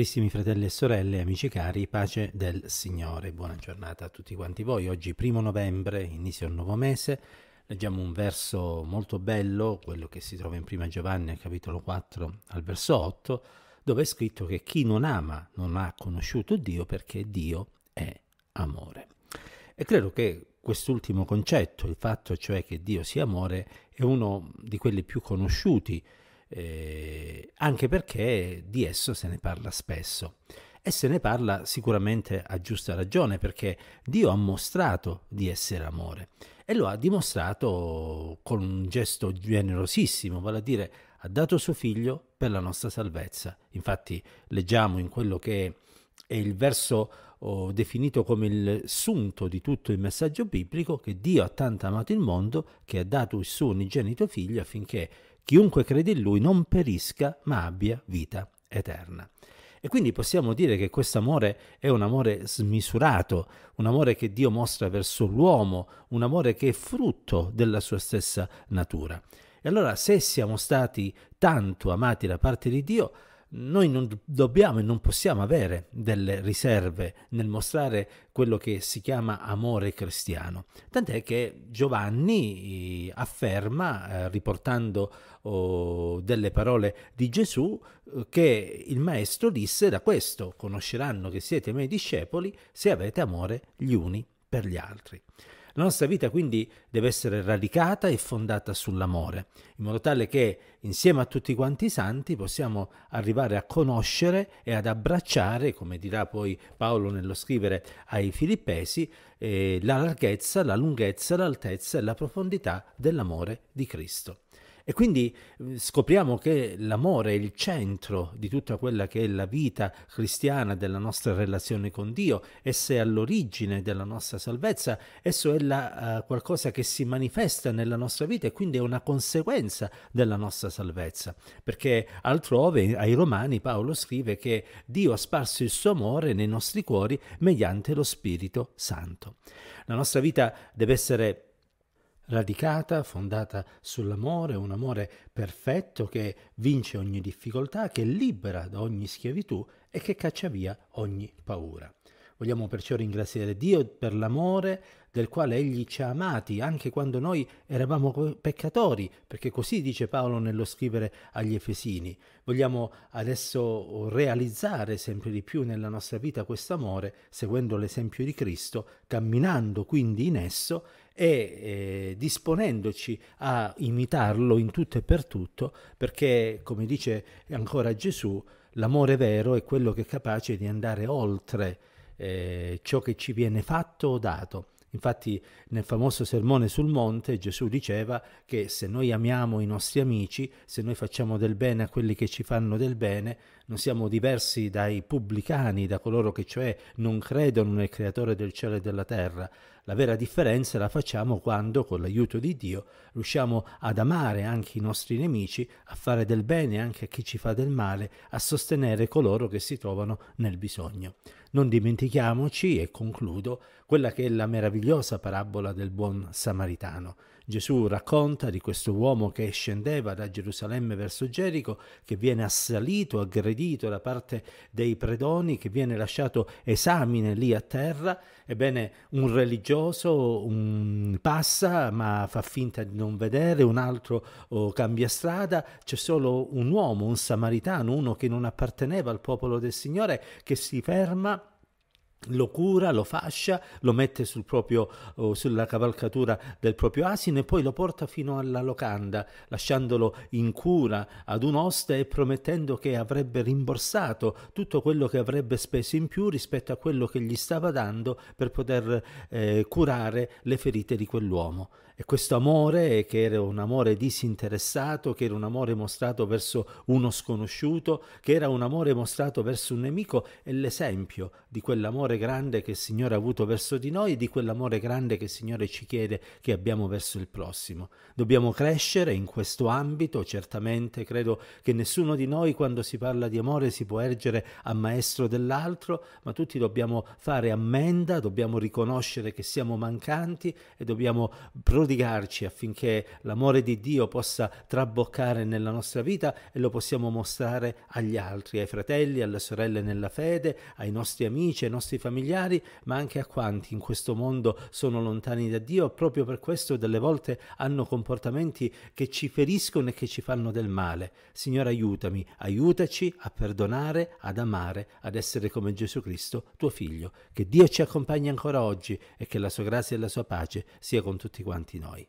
Carissimi fratelli e sorelle, amici cari, pace del Signore, buona giornata a tutti quanti voi. Oggi primo novembre, inizio il nuovo mese, leggiamo un verso molto bello, quello che si trova in prima Giovanni capitolo 4 al verso 8, dove è scritto che chi non ama non ha conosciuto Dio perché Dio è amore. E credo che quest'ultimo concetto, il fatto cioè che Dio sia amore, è uno di quelli più conosciuti eh, anche perché di esso se ne parla spesso. E se ne parla sicuramente a giusta ragione, perché Dio ha mostrato di essere amore e lo ha dimostrato con un gesto generosissimo, vale a dire ha dato suo figlio per la nostra salvezza. Infatti leggiamo in quello che è il verso oh, definito come il sunto di tutto il messaggio biblico, che Dio ha tanto amato il mondo che ha dato il suo unigenito figlio affinché chiunque crede in lui non perisca ma abbia vita eterna. E quindi possiamo dire che questo amore è un amore smisurato, un amore che Dio mostra verso l'uomo, un amore che è frutto della sua stessa natura. E allora se siamo stati tanto amati da parte di Dio, noi non dobbiamo e non possiamo avere delle riserve nel mostrare quello che si chiama amore cristiano. Tant'è che Giovanni eh, afferma, eh, riportando oh, delle parole di Gesù, eh, che il Maestro disse da questo conosceranno che siete miei discepoli se avete amore gli uni per gli altri. La nostra vita quindi deve essere radicata e fondata sull'amore, in modo tale che insieme a tutti quanti i santi possiamo arrivare a conoscere e ad abbracciare, come dirà poi Paolo nello scrivere ai Filippesi, eh, la larghezza, la lunghezza, l'altezza e la profondità dell'amore di Cristo. E quindi mhmm, scopriamo che l'amore è il centro di tutta quella che è la vita cristiana, della nostra relazione con Dio, esso è all'origine della nostra salvezza, esso è la, uh, qualcosa che si manifesta nella nostra vita e quindi è una conseguenza della nostra salvezza. Perché altrove ai Romani Paolo scrive che Dio ha sparso il suo amore nei nostri cuori mediante lo Spirito Santo. La nostra vita deve essere radicata, fondata sull'amore, un amore perfetto che vince ogni difficoltà, che libera da ogni schiavitù e che caccia via ogni paura. Vogliamo perciò ringraziare Dio per l'amore del quale Egli ci ha amati, anche quando noi eravamo peccatori, perché così dice Paolo nello scrivere agli Efesini. Vogliamo adesso realizzare sempre di più nella nostra vita questo amore, seguendo l'esempio di Cristo, camminando quindi in esso e eh, disponendoci a imitarlo in tutto e per tutto, perché, come dice ancora Gesù, l'amore vero è quello che è capace di andare oltre eh, ciò che ci viene fatto o dato. Infatti nel famoso sermone sul monte Gesù diceva che se noi amiamo i nostri amici, se noi facciamo del bene a quelli che ci fanno del bene, non siamo diversi dai pubblicani, da coloro che cioè non credono nel creatore del cielo e della terra. La vera differenza la facciamo quando, con l'aiuto di Dio, riusciamo ad amare anche i nostri nemici, a fare del bene anche a chi ci fa del male, a sostenere coloro che si trovano nel bisogno. Non dimentichiamoci, e concludo, quella che è la meravigliosa parabola del buon samaritano, Gesù racconta di questo uomo che scendeva da Gerusalemme verso Gerico, che viene assalito, aggredito da parte dei predoni, che viene lasciato esamine lì a terra. Ebbene, un religioso un passa ma fa finta di non vedere, un altro oh, cambia strada, c'è solo un uomo, un samaritano, uno che non apparteneva al popolo del Signore, che si ferma lo cura, lo fascia, lo mette sul proprio, oh, sulla cavalcatura del proprio asino e poi lo porta fino alla locanda, lasciandolo in cura ad un oste e promettendo che avrebbe rimborsato tutto quello che avrebbe speso in più rispetto a quello che gli stava dando per poter eh, curare le ferite di quell'uomo. E questo amore, che era un amore disinteressato, che era un amore mostrato verso uno sconosciuto, che era un amore mostrato verso un nemico, è l'esempio di quell'amore dell'amore grande che il Signore ha avuto verso di noi e di quell'amore grande che il Signore ci chiede che abbiamo verso il prossimo. Dobbiamo crescere in questo ambito, certamente credo che nessuno di noi quando si parla di amore si può ergere a maestro dell'altro, ma tutti dobbiamo fare ammenda, dobbiamo riconoscere che siamo mancanti e dobbiamo prodigarci affinché l'amore di Dio possa traboccare nella nostra vita e lo possiamo mostrare agli altri, ai fratelli, alle sorelle nella fede, ai nostri amici, ai nostri familiari, ma anche a quanti in questo mondo sono lontani da Dio, proprio per questo delle volte hanno comportamenti che ci feriscono e che ci fanno del male. Signore, aiutami, aiutaci a perdonare, ad amare, ad essere come Gesù Cristo, tuo Figlio. Che Dio ci accompagni ancora oggi e che la sua grazia e la sua pace sia con tutti quanti noi.